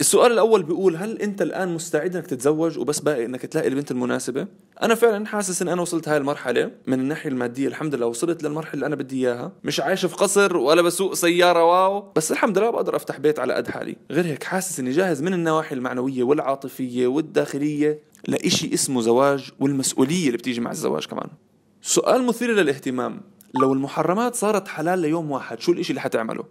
السؤال الاول بيقول هل انت الان مستعد انك تتزوج وبس باقي انك تلاقي البنت المناسبه انا فعلا حاسس ان انا وصلت هاي المرحله من الناحيه الماديه الحمد لله وصلت للمرحله اللي انا بدي اياها مش عايش في قصر ولا بسوق سياره واو بس الحمد لله بقدر افتح بيت على قد حالي غير هيك حاسس اني جاهز من النواحي المعنويه والعاطفيه والداخليه لإشي اسمه زواج والمسؤوليه اللي بتيجي مع الزواج كمان سؤال مثير للاهتمام لو المحرمات صارت حلال ليوم واحد شو الإشي اللي حتعمله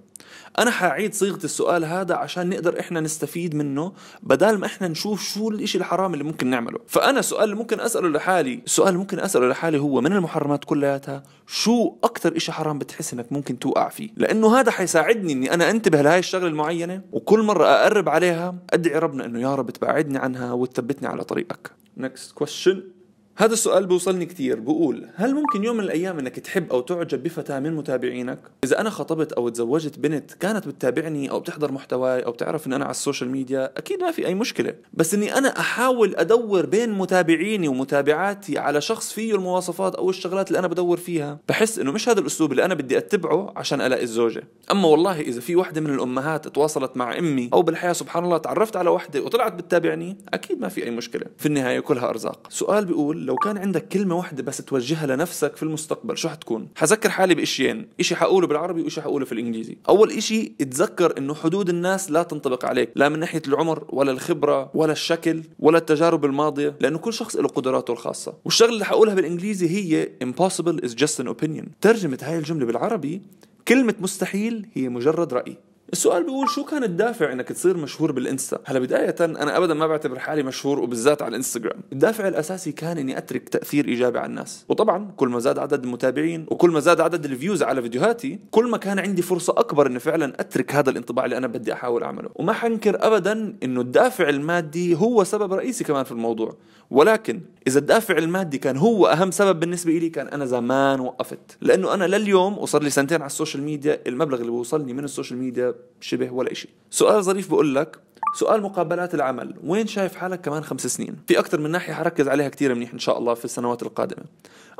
أنا حأعيد صيغة السؤال هذا عشان نقدر إحنا نستفيد منه بدال ما إحنا نشوف شو الإشي الحرام اللي ممكن نعمله فأنا سؤال اللي ممكن أسأله لحالي السؤال اللي ممكن أسأله لحالي هو من المحرمات كلياتها شو أكتر إشي حرام بتحس إنك ممكن توقع فيه لأنه هذا حيساعدني إني أنا أنتبه لهاي الشغلة المعينة وكل مرة أقرب عليها أدعي ربنا إنه يا رب تبعدني عنها وتثبتني على طريقك Next question هذا السؤال بوصلني كثير بقول هل ممكن يوم من الايام انك تحب او تعجب بفتاه من متابعينك اذا انا خطبت او تزوجت بنت كانت بتتابعني او بتحضر محتواي او بتعرف ان انا على السوشيال ميديا اكيد ما في اي مشكله بس اني انا احاول ادور بين متابعيني ومتابعاتي على شخص فيه المواصفات او الشغلات اللي انا بدور فيها بحس انه مش هذا الاسلوب اللي انا بدي اتبعه عشان الاقي الزوجه اما والله اذا في وحده من الامهات تواصلت مع امي او بالحياه سبحان الله تعرفت على وحده وطلعت بتتابعني اكيد ما في اي مشكله في النهايه كلها ارزاق سؤال بيقول لو كان عندك كلمة واحدة بس توجهها لنفسك في المستقبل شو حتكون؟ حذكر حالي باشيين، اشي حقوله بالعربي واشي حقوله في الانجليزي، اول اشي تذكر انه حدود الناس لا تنطبق عليك، لا من ناحية العمر ولا الخبرة ولا الشكل ولا التجارب الماضية، لأنه كل شخص له قدراته الخاصة، والشغلة اللي حقولها بالانجليزي هي impossible is just an opinion، ترجمة هاي الجملة بالعربي كلمة مستحيل هي مجرد رأي السؤال بيقول شو كان الدافع انك تصير مشهور بالانستا؟ هلا بداية انا ابدا ما بعتبر حالي مشهور وبالذات على الانستغرام، الدافع الاساسي كان اني اترك تاثير ايجابي على الناس، وطبعا كل ما زاد عدد المتابعين وكل ما زاد عدد الفيوز على فيديوهاتي، كل ما كان عندي فرصة اكبر اني فعلا اترك هذا الانطباع اللي انا بدي احاول اعمله، وما حنكر ابدا انه الدافع المادي هو سبب رئيسي كمان في الموضوع، ولكن اذا الدافع المادي كان هو اهم سبب بالنسبه لي كان انا زمان وقفت لانه انا لليوم وصل لي سنتين على السوشيال ميديا المبلغ اللي بوصلني من السوشيال ميديا شبه ولا إشي سؤال ظريف بقول لك سؤال مقابلات العمل وين شايف حالك كمان خمس سنين في أكثر من ناحية حركز عليها كتير منيح إن شاء الله في السنوات القادمة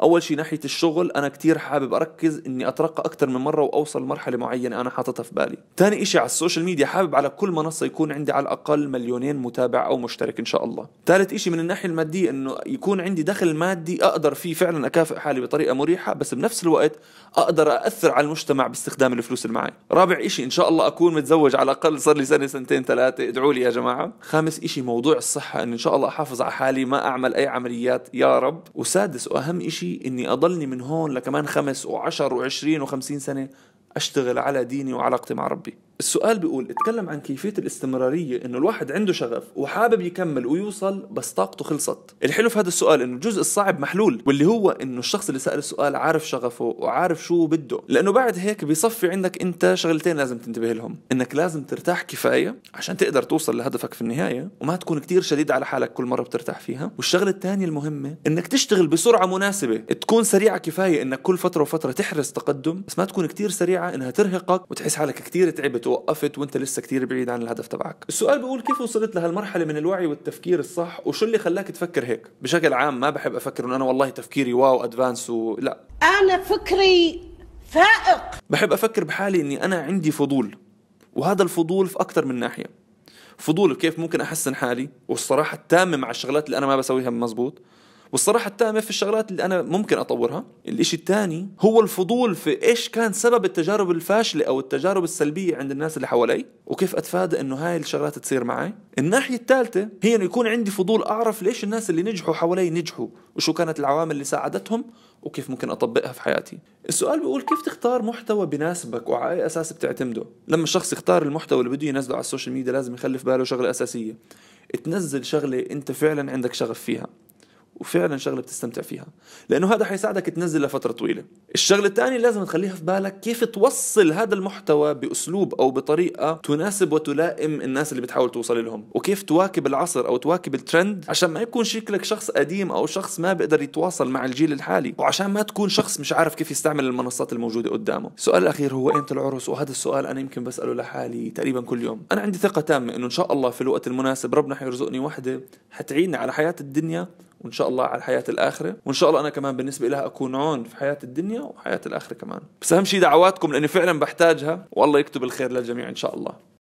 أول شيء ناحية الشغل أنا كتير حابب أركز إني أترقى أكثر من مرة وأوصل لمرحلة معينة أنا حاططها في بالي ثاني إشي على السوشيال ميديا حابب على كل منصة يكون عندي على الأقل مليونين متابع أو مشترك إن شاء الله ثالث إشي من الناحية المادية إنه يكون عندي دخل مادي أقدر فيه فعلا أكافئ حالي بطريقة مريحة بس بنفس الوقت أقدر أأثر على المجتمع باستخدام الفلوس اللي معي رابع إشي إن شاء الله أكون متزوج على الأقل صار لي سنة سنتين ثلاثة ادعوا لي يا جماعه خامس إشي موضوع الصحه ان ان شاء الله احافظ على حالي ما اعمل اي عمليات يا رب وسادس واهم إشي اني اضلني من هون لكمان خمس وعشر وعشرين وخمسين سنه أشتغل على ديني وعلاقتي مع ربي السؤال بيقول اتكلم عن كيفية الاستمرارية انه الواحد عنده شغف وحابب يكمل ويوصل بس طاقته خلصت الحلو في هذا السؤال انه الجزء الصعب محلول واللي هو انه الشخص اللي سأل السؤال عارف شغفه وعارف شو بده لانه بعد هيك بيصفي عندك انت شغلتين لازم تنتبه لهم انك لازم ترتاح كفاية عشان تقدر توصل لهدفك في النهاية وما تكون كتير شديد على حالك كل مرة بترتاح فيها والشغلة الثانية المهمة انك تشتغل بسرعة مناسبة تكون سريعة كفاية انك كل فترة وفترة تحرص تقدم بس ما تكون كتير سريعة انها ترهقك وتحس حالك كثير تعبت ووقفت وانت لسه كثير بعيد عن الهدف تبعك السؤال بيقول كيف وصلت لهالمرحله من الوعي والتفكير الصح وشو اللي خلاك تفكر هيك بشكل عام ما بحب افكر انه انا والله تفكيري واو ادفانس ولا انا فكري فائق بحب افكر بحالي اني انا عندي فضول وهذا الفضول في اكثر من ناحيه فضول كيف ممكن احسن حالي والصراحه التامه مع الشغلات اللي انا ما بسويها مزبوط والصراحه التامه في الشغلات اللي انا ممكن اطورها الإشي الثاني هو الفضول في ايش كان سبب التجارب الفاشله او التجارب السلبيه عند الناس اللي حوالي وكيف اتفادى انه هاي الشغلات تصير معي الناحيه الثالثه هي انه يكون عندي فضول اعرف ليش الناس اللي نجحوا حوالي نجحوا وشو كانت العوامل اللي ساعدتهم وكيف ممكن اطبقها في حياتي السؤال بيقول كيف تختار محتوى بناسبك وعلى اي اساس بتعتمده لما الشخص يختار المحتوى اللي بده ينزله على السوشيال ميديا لازم يخلي في باله شغله اساسيه تنزل شغله انت فعلا عندك شغف فيها وفعلا شغله بتستمتع فيها لانه هذا حيساعدك تنزل لفتره طويله الشغله الثانيه لازم تخليها في بالك كيف توصل هذا المحتوى باسلوب او بطريقه تناسب وتلائم الناس اللي بتحاول توصل لهم وكيف تواكب العصر او تواكب الترند عشان ما يكون شكلك شخص قديم او شخص ما بيقدر يتواصل مع الجيل الحالي وعشان ما تكون شخص مش عارف كيف يستعمل المنصات الموجوده قدامه السؤال الاخير هو امتى العرس وهذا السؤال انا يمكن بساله لحالي تقريبا كل يوم انا عندي ثقه تامه انه ان شاء الله في الوقت المناسب ربنا حيرزقني وحده حتعيني على حياه الدنيا وان شاء الله على الحياه الاخره وان شاء الله انا كمان بالنسبه لها اكون عون في حياه الدنيا وحياه الاخره كمان بس اهم شيء دعواتكم لاني فعلا بحتاجها والله يكتب الخير للجميع ان شاء الله